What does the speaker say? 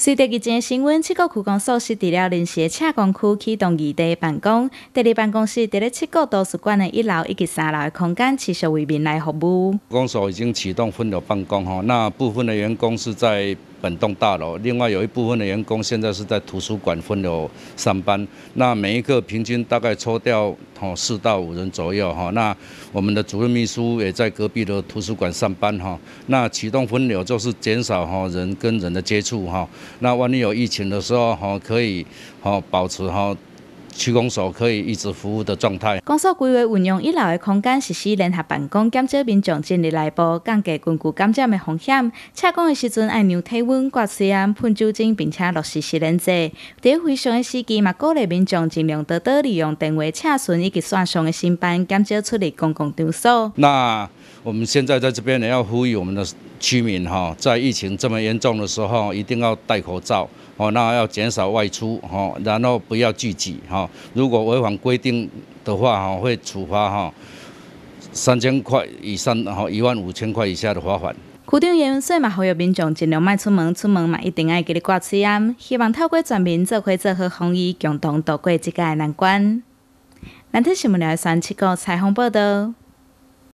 随着疫情的温，七个区公所是了临时的洽公区启动异地办公，第二办公室在咧七个图书馆的一楼以及三楼的空间，持续为民来服务。公所已经启动分流办公，吼，那部分的员工是在。本栋大楼，另外有一部分的员工现在是在图书馆分流上班，那每一个平均大概抽调哦四到五人左右哈，那我们的主任秘书也在隔壁的图书馆上班哈，那启动分流就是减少哈人跟人的接触哈，那万一有疫情的时候哈可以哈保持哈。区公所可以一直服务的状态。公所规划运用一楼的空间实施联合办公，减少民众进入内部，降低群聚感染的风险。车工的时阵要量体温、挂水银、喷酒精，并且落实实联制。在非常的时期，嘛，鼓励民众尽量多多利用电话车询以及线上的新班，减少出入公共场所。那我们现在在这边呢，要呼吁我们的居民哈，在疫情这么严重的时候，一定要戴口罩。哦，那要减少外出哈，然后不要聚集哈。如果违反规定的话，哈会处罚哈，三千块以上，然后一万五千块以下的罚款。固定烟说嘛，好吁民众尽量卖出门，出门嘛一定要给你挂 C 安，希望透过全民做伙做和防疫，共同度过这个难关。南天新闻台三七个采风报道。